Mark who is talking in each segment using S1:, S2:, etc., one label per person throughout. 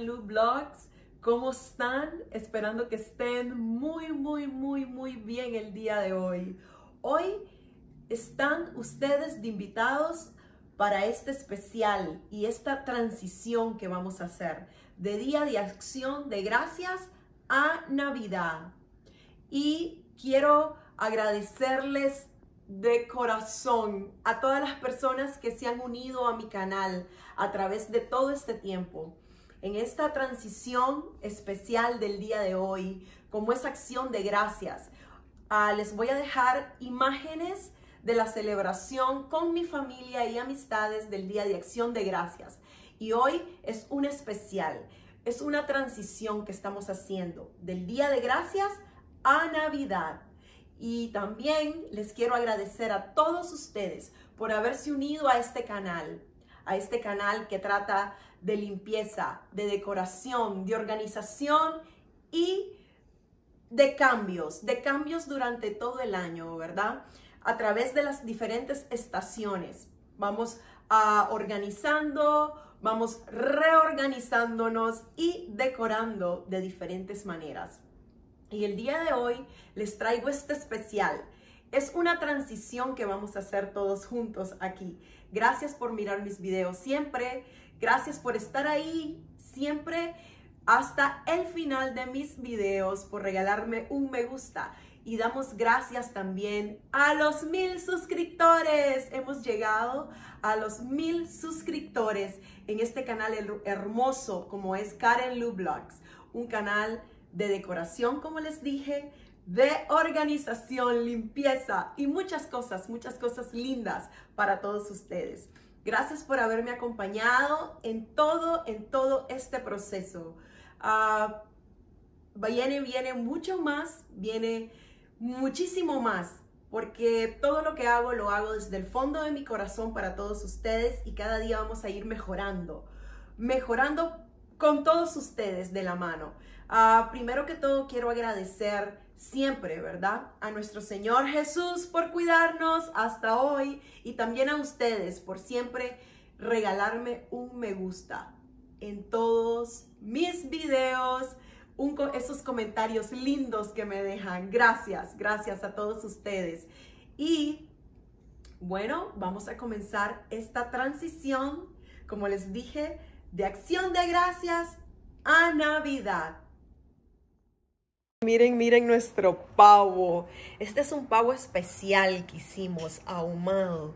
S1: Lu Blogs. ¿Cómo están? Esperando que estén muy, muy, muy, muy bien el día de hoy. Hoy están ustedes de invitados para este especial y esta transición que vamos a hacer de Día de Acción de Gracias a Navidad. Y quiero agradecerles de corazón a todas las personas que se han unido a mi canal a través de todo este tiempo en esta transición especial del día de hoy, como es acción de gracias, ah, les voy a dejar imágenes de la celebración con mi familia y amistades del Día de Acción de Gracias. Y hoy es un especial, es una transición que estamos haciendo del Día de Gracias a Navidad. Y también les quiero agradecer a todos ustedes por haberse unido a este canal, a este canal que trata de limpieza, de decoración, de organización y de cambios, de cambios durante todo el año, ¿verdad? A través de las diferentes estaciones. Vamos a ah, organizando, vamos reorganizándonos y decorando de diferentes maneras. Y el día de hoy les traigo este especial. Es una transición que vamos a hacer todos juntos aquí. Gracias por mirar mis videos siempre. Gracias por estar ahí siempre hasta el final de mis videos, por regalarme un me gusta. Y damos gracias también a los mil suscriptores. Hemos llegado a los mil suscriptores en este canal hermoso como es Karen Lou Blogs. Un canal de decoración, como les dije, de organización, limpieza y muchas cosas, muchas cosas lindas para todos ustedes. Gracias por haberme acompañado en todo, en todo este proceso. Ah, viene, viene mucho más, viene muchísimo más, porque todo lo que hago lo hago desde el fondo de mi corazón para todos ustedes y cada día vamos a ir mejorando, mejorando con todos ustedes de la mano. Ah, primero que todo, quiero agradecer siempre, ¿verdad? A nuestro Señor Jesús por cuidarnos hasta hoy y también a ustedes por siempre regalarme un me gusta en todos mis videos, un, esos comentarios lindos que me dejan. Gracias, gracias a todos ustedes. Y bueno, vamos a comenzar esta transición, como les dije, de acción de gracias a Navidad. Miren, miren nuestro pavo. Este es un pavo especial que hicimos, ahumado.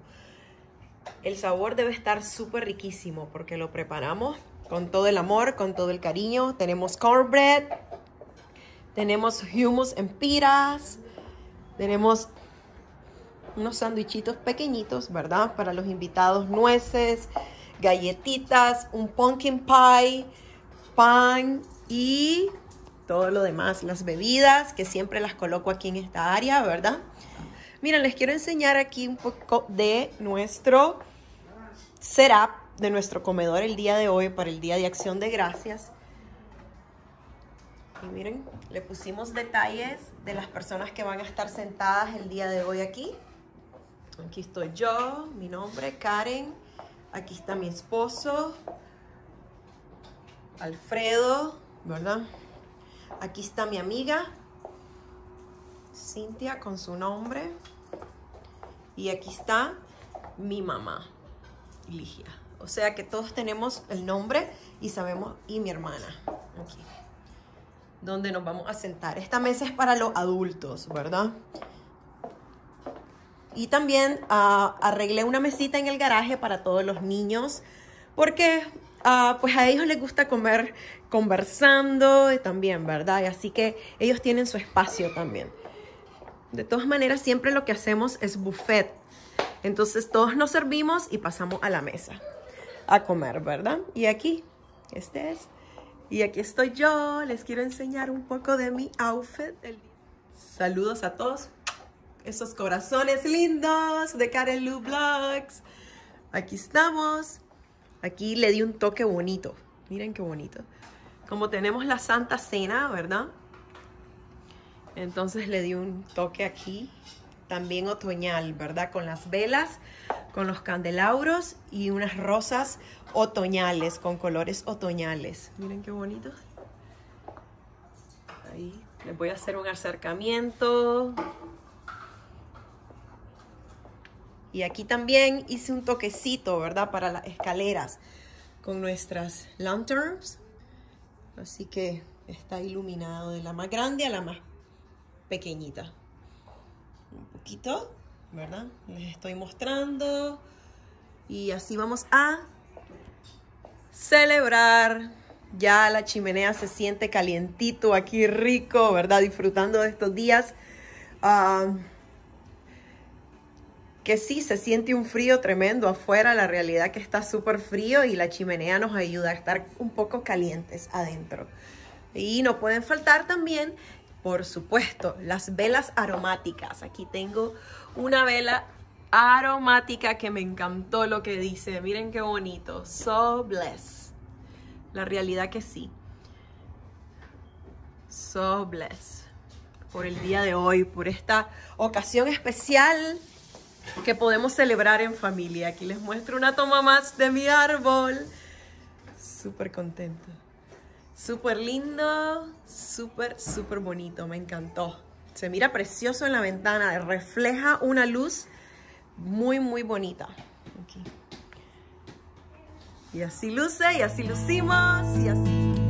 S1: El sabor debe estar súper riquísimo porque lo preparamos con todo el amor, con todo el cariño. Tenemos cornbread, tenemos hummus en piras, tenemos unos sandwichitos pequeñitos, ¿verdad? Para los invitados, nueces, galletitas, un pumpkin pie, pan y todo lo demás, las bebidas, que siempre las coloco aquí en esta área, ¿verdad? Miren, les quiero enseñar aquí un poco de nuestro setup, de nuestro comedor el día de hoy para el Día de Acción de Gracias. Y miren, le pusimos detalles de las personas que van a estar sentadas el día de hoy aquí. Aquí estoy yo, mi nombre Karen, aquí está mi esposo, Alfredo, ¿verdad? Aquí está mi amiga, Cintia con su nombre. Y aquí está mi mamá, Ligia. O sea que todos tenemos el nombre y sabemos, y mi hermana. Aquí. Donde nos vamos a sentar. Esta mesa es para los adultos, ¿verdad? Y también ah, arreglé una mesita en el garaje para todos los niños. Porque Ah, pues a ellos les gusta comer conversando también, ¿verdad? Y así que ellos tienen su espacio también. De todas maneras, siempre lo que hacemos es buffet. Entonces todos nos servimos y pasamos a la mesa a comer, ¿verdad? Y aquí, este es. Y aquí estoy yo, les quiero enseñar un poco de mi outfit Saludos a todos esos corazones lindos de Karen Lou Vlogs. Aquí estamos. Aquí le di un toque bonito. Miren qué bonito. Como tenemos la Santa Cena, ¿verdad? Entonces le di un toque aquí, también otoñal, ¿verdad? Con las velas, con los candelabros y unas rosas otoñales, con colores otoñales. Miren qué bonito. Ahí les voy a hacer un acercamiento y aquí también hice un toquecito, ¿verdad? Para las escaleras con nuestras lanterns. Así que está iluminado de la más grande a la más pequeñita. Un poquito, ¿verdad? Les estoy mostrando. Y así vamos a celebrar. Ya la chimenea se siente calientito aquí, rico, ¿verdad? Disfrutando de estos días. Ah, que sí, se siente un frío tremendo afuera, la realidad que está súper frío y la chimenea nos ayuda a estar un poco calientes adentro. Y no pueden faltar también, por supuesto, las velas aromáticas. Aquí tengo una vela aromática que me encantó lo que dice. Miren qué bonito. So blessed. La realidad que sí. So blessed. Por el día de hoy, por esta ocasión especial que podemos celebrar en familia. Aquí les muestro una toma más de mi árbol. Súper contento. Súper lindo, súper, súper bonito. Me encantó. Se mira precioso en la ventana. Refleja una luz muy, muy bonita. Y así luce, y así lucimos, y así...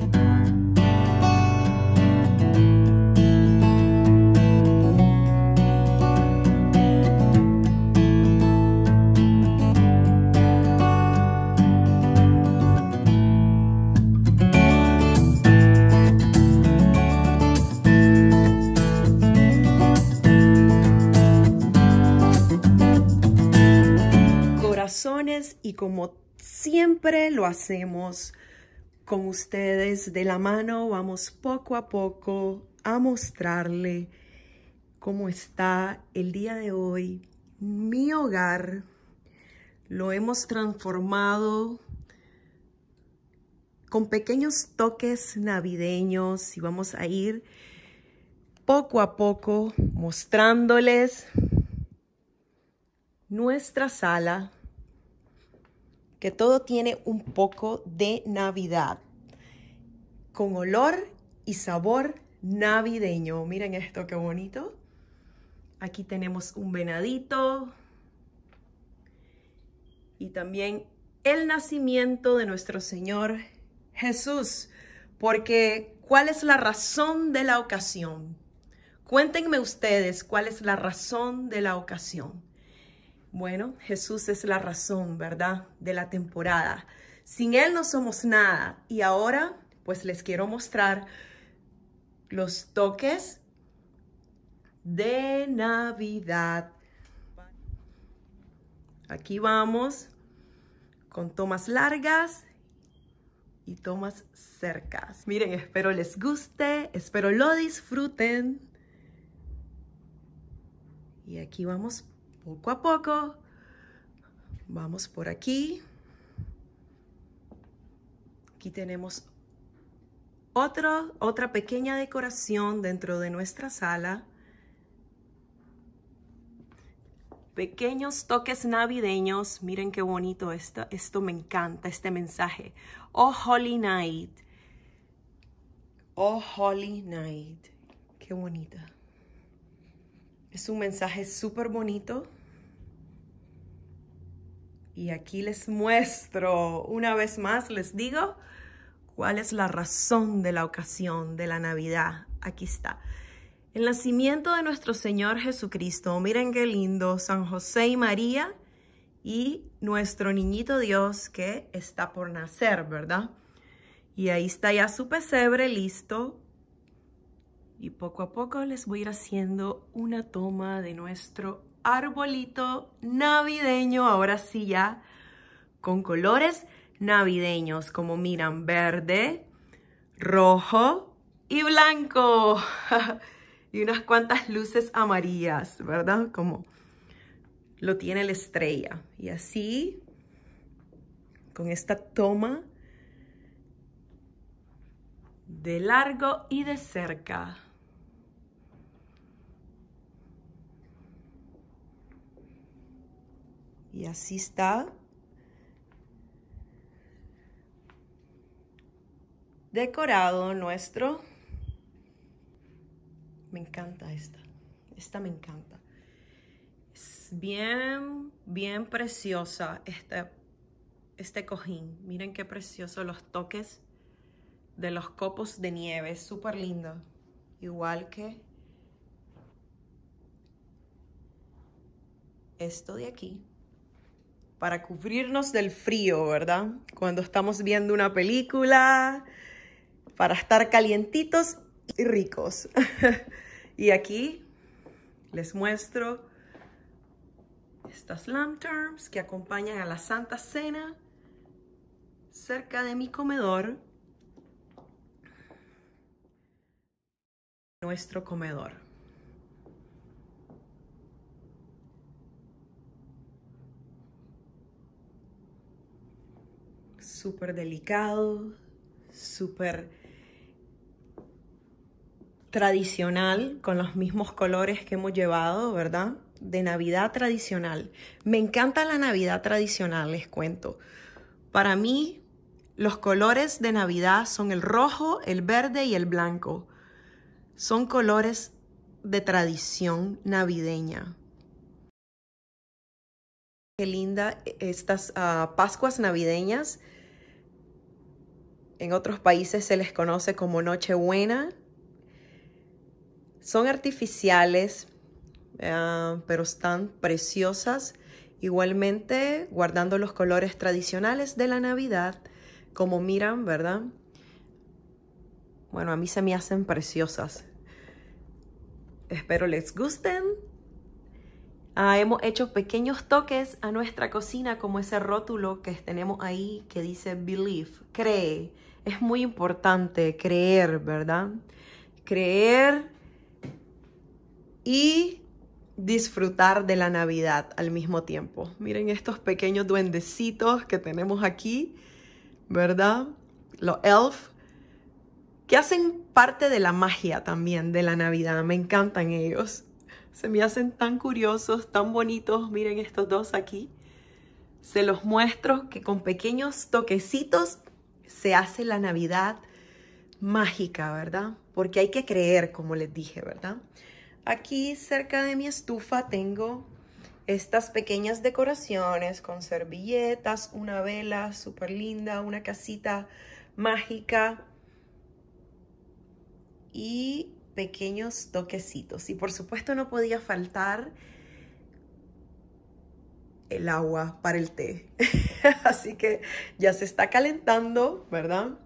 S1: como siempre lo hacemos con ustedes de la mano, vamos poco a poco a mostrarle cómo está el día de hoy mi hogar. Lo hemos transformado con pequeños toques navideños y vamos a ir poco a poco mostrándoles nuestra sala que todo tiene un poco de Navidad, con olor y sabor navideño. Miren esto, qué bonito. Aquí tenemos un venadito y también el nacimiento de nuestro Señor Jesús, porque ¿cuál es la razón de la ocasión? Cuéntenme ustedes cuál es la razón de la ocasión. Bueno, Jesús es la razón, ¿verdad? De la temporada. Sin Él no somos nada. Y ahora, pues les quiero mostrar los toques de Navidad. Aquí vamos con tomas largas y tomas cercas. Miren, espero les guste, espero lo disfruten. Y aquí vamos poco a poco. Vamos por aquí. Aquí tenemos otra pequeña decoración dentro de nuestra sala. Pequeños toques navideños. Miren qué bonito esto. Esto me encanta, este mensaje. Oh, Holy Night. Oh, Holy Night. Qué bonita. Es un mensaje súper bonito. Y aquí les muestro, una vez más les digo, cuál es la razón de la ocasión de la Navidad. Aquí está. El nacimiento de nuestro Señor Jesucristo. Miren qué lindo. San José y María y nuestro niñito Dios que está por nacer, ¿verdad? Y ahí está ya su pesebre listo y poco a poco les voy a ir haciendo una toma de nuestro arbolito navideño, ahora sí ya, con colores navideños, como miran, verde, rojo y blanco. y unas cuantas luces amarillas, ¿verdad? Como lo tiene la estrella. Y así, con esta toma de largo y de cerca. Y así está. Decorado nuestro. Me encanta esta. Esta me encanta. Es bien, bien preciosa este, este cojín. Miren qué precioso los toques de los copos de nieve. Súper lindo. Igual que esto de aquí para cubrirnos del frío, ¿verdad? Cuando estamos viendo una película, para estar calientitos y ricos. y aquí les muestro estas lanterns que acompañan a la Santa Cena cerca de mi comedor. Nuestro comedor. súper delicado, súper tradicional, con los mismos colores que hemos llevado, ¿verdad? De Navidad tradicional. Me encanta la Navidad tradicional, les cuento. Para mí, los colores de Navidad son el rojo, el verde y el blanco. Son colores de tradición navideña. Qué linda estas ah, Pascuas navideñas en otros países se les conoce como Nochebuena. Son artificiales, ah, pero están preciosas. Igualmente guardando los colores tradicionales de la Navidad, como miran, ¿verdad? Bueno, a mí se me hacen preciosas. Espero les gusten. Ah, hemos hecho pequeños toques a nuestra cocina, como ese rótulo que tenemos ahí que dice Believe, cree es muy importante creer, ¿verdad? Creer y disfrutar de la Navidad al mismo tiempo. Miren estos pequeños duendecitos que tenemos aquí, ¿verdad? Los elf, que hacen parte de la magia también de la Navidad. Me encantan ellos. Se me hacen tan curiosos, tan bonitos. Miren estos dos aquí. Se los muestro que con pequeños toquecitos se hace la Navidad mágica, ¿verdad? Porque hay que creer, como les dije, ¿verdad? Aquí cerca de mi estufa tengo estas pequeñas decoraciones con servilletas, una vela súper linda, una casita mágica y pequeños toquecitos. Y por supuesto no podía faltar el agua para el té. Así que ya se está calentando, ¿verdad?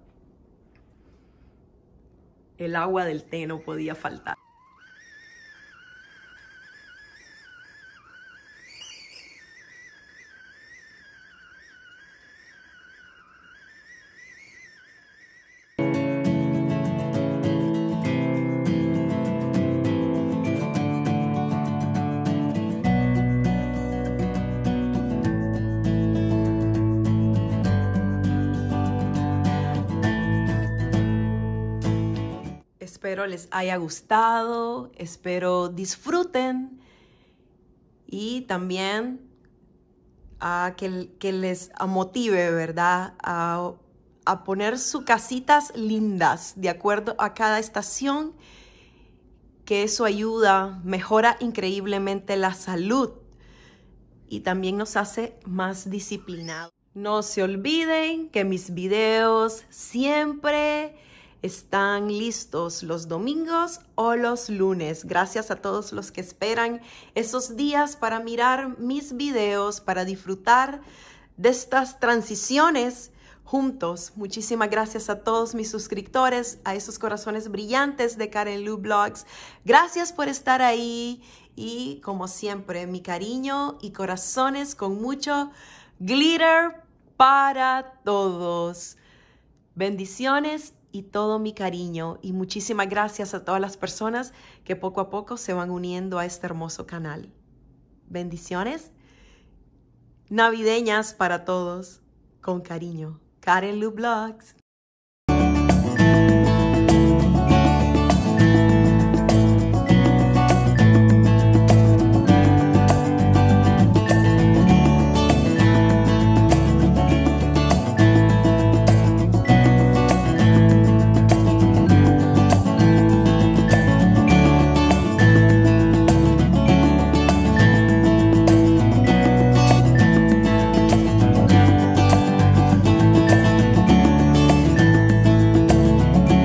S1: El agua del té no podía faltar. Espero les haya gustado, espero disfruten y también a ah, que, que, les motive, ¿verdad? A, poner sus casitas lindas de acuerdo a cada estación, que eso ayuda, mejora increíblemente la salud y también nos hace más disciplinados. No se olviden que mis videos siempre están listos los domingos o los lunes. Gracias a todos los que esperan esos días para mirar mis videos, para disfrutar de estas transiciones juntos. Muchísimas gracias a todos mis suscriptores, a esos corazones brillantes de Karen Lou Blogs. Gracias por estar ahí y como siempre, mi cariño y corazones con mucho glitter para todos. Bendiciones y todo mi cariño y muchísimas gracias a todas las personas que poco a poco se van uniendo a este hermoso canal. Bendiciones navideñas para todos, con cariño. Karen Lou Blogs.